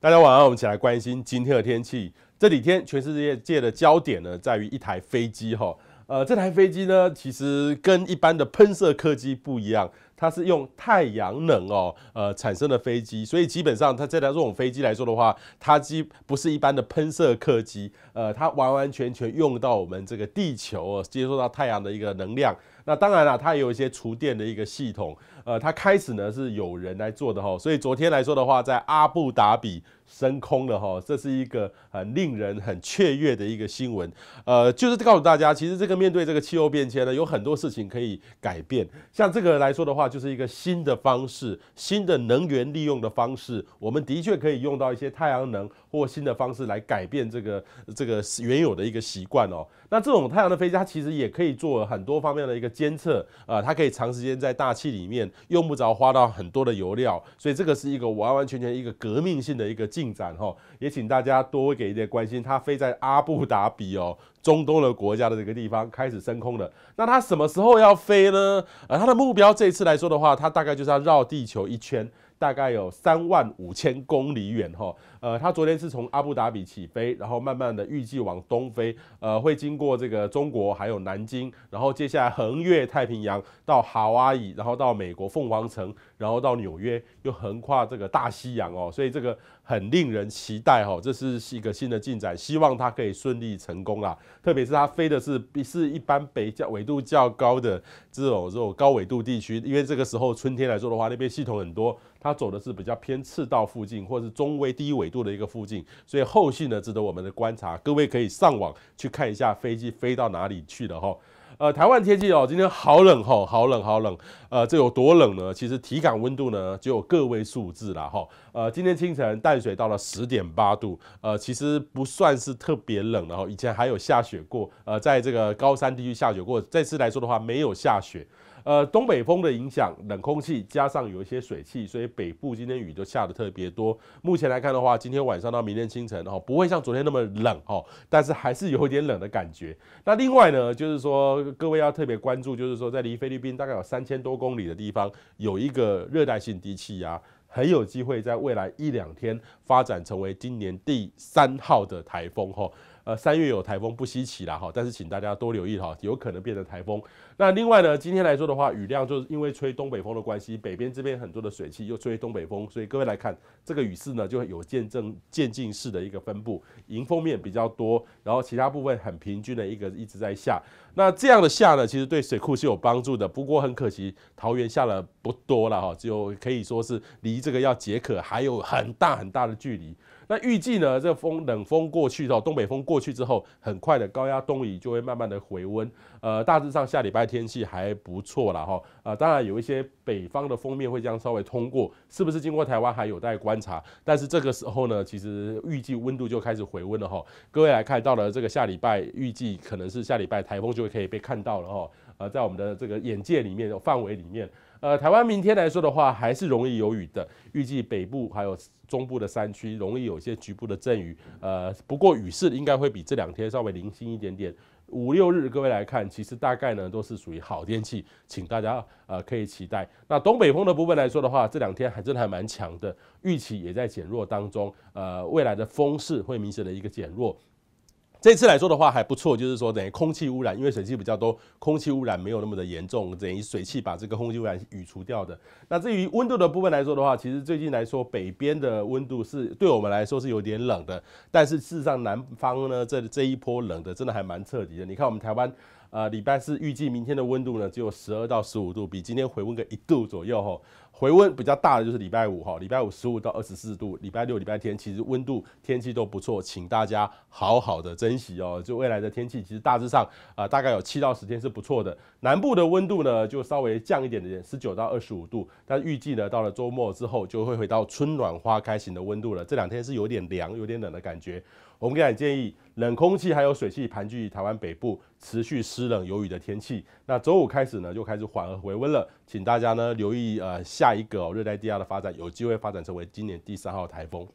大家晚上好，我们一起来关心今天的天气。这几天全世界界的焦点呢，在于一台飞机哈。呃，这台飞机呢，其实跟一般的喷射客机不一样。它是用太阳能哦，呃产生的飞机，所以基本上它这台这种飞机来说的话，它机不是一般的喷射客机，呃，它完完全全用到我们这个地球接受到太阳的一个能量。那当然了，它也有一些厨电的一个系统，呃，它开始呢是有人来做的哈。所以昨天来说的话，在阿布达比升空了哈，这是一个很令人很雀跃的一个新闻，呃，就是告诉大家，其实这个面对这个气候变迁呢，有很多事情可以改变，像这个来说的话。就是一个新的方式，新的能源利用的方式，我们的确可以用到一些太阳能或新的方式来改变这个这个原有的一个习惯哦。那这种太阳的飞机，它其实也可以做很多方面的一个监测啊，它可以长时间在大气里面，用不着花到很多的油料，所以这个是一个完完全全一个革命性的一个进展哈。也请大家多给一点关心，它飞在阿布达比哦，中东的国家的这个地方开始升空了。那它什么时候要飞呢？呃，它的目标这次来。来说的话，它大概就是要绕地球一圈。大概有三万五千公里远哈，呃，他昨天是从阿布达比起飞，然后慢慢的预计往东飞，呃，会经过这个中国，还有南京，然后接下来横越太平洋到哈瓦伊，然后到美国凤凰城，然后到纽约，又横跨这个大西洋哦，所以这个很令人期待哈，这是一个新的进展，希望它可以顺利成功啊。特别是它飞的是是一般北较纬度较高的这种这种高纬度地区，因为这个时候春天来说的话，那边系统很多。它走的是比较偏赤道附近，或者是中微低纬度的一个附近，所以后续呢值得我们的观察。各位可以上网去看一下飞机飞到哪里去了哈。呃，台湾天气哦，今天好冷吼，好冷好冷。呃，这有多冷呢？其实体感温度呢只有个位数字啦哈。呃，今天清晨淡水到了十点八度，呃，其实不算是特别冷了哈。以前还有下雪过，呃，在这个高山地区下雪过。再次来说的话，没有下雪。呃，东北风的影响，冷空气加上有一些水汽，所以北部今天雨就下的特别多。目前来看的话，今天晚上到明天清晨，哦，不会像昨天那么冷，哦，但是还是有一点冷的感觉。那另外呢，就是说各位要特别关注，就是说在离菲律宾大概有三千多公里的地方，有一个热带性低气压，很有机会在未来一两天发展成为今年第三号的台风，吼。呃，三月有台风不稀奇了哈，但是请大家多留意哈，有可能变成台风。那另外呢，今天来说的话，雨量就是因为吹东北风的关系，北边这边很多的水汽又吹东北风，所以各位来看这个雨势呢，就有渐证渐进式的一个分布，迎风面比较多，然后其他部分很平均的一个一直在下。那这样的下呢，其实对水库是有帮助的，不过很可惜，桃园下了不多了哈，就可以说是离这个要解渴还有很大很大的距离。那预计呢，这风冷风过去到东北风过。过去之后，很快的高压东移就会慢慢的回温，呃，大致上下礼拜天气还不错了哈，呃，当然有一些北方的封面会这样稍微通过，是不是经过台湾还有待观察，但是这个时候呢，其实预计温度就开始回温了哈，各位来看到了这个下礼拜，预计可能是下礼拜台风就会可以被看到了哈。呃，在我们的这个眼界里面范围里面，呃，台湾明天来说的话，还是容易有雨的。预计北部还有中部的山区容易有一些局部的阵雨，呃，不过雨势应该会比这两天稍微零星一点点。五六日各位来看，其实大概呢都是属于好天气，请大家呃可以期待。那东北风的部分来说的话，这两天还真的还蛮强的，预期也在减弱当中，呃，未来的风势会明显的一个减弱。这次来说的话还不错，就是说等于空气污染，因为水汽比较多，空气污染没有那么的严重，等于水汽把这个空气污染雨除掉的。那至于温度的部分来说的话，其实最近来说北边的温度是对我们来说是有点冷的，但是事实上南方呢这这一波冷的真的还蛮彻底的。你看我们台湾。呃，礼拜四预计明天的温度呢，只有十二到十五度，比今天回温个一度左右哈。回温比较大的就是礼拜五哈，礼拜五十五到二十四度，礼拜六、礼拜天其实温度天气都不错，请大家好好的珍惜哦。就未来的天气，其实大致上啊，大概有七到十天是不错的。南部的温度呢，就稍微降一点点，十九到二十五度，但预计呢，到了周末之后就会回到春暖花开型的温度了。这两天是有点凉、有点冷的感觉，我们给建议。冷空气还有水汽盘踞台湾北部，持续湿冷有雨的天气。那周五开始呢，就开始缓和回温了，请大家呢留意呃下一个热带低压的发展，有机会发展成为今年第三号台风。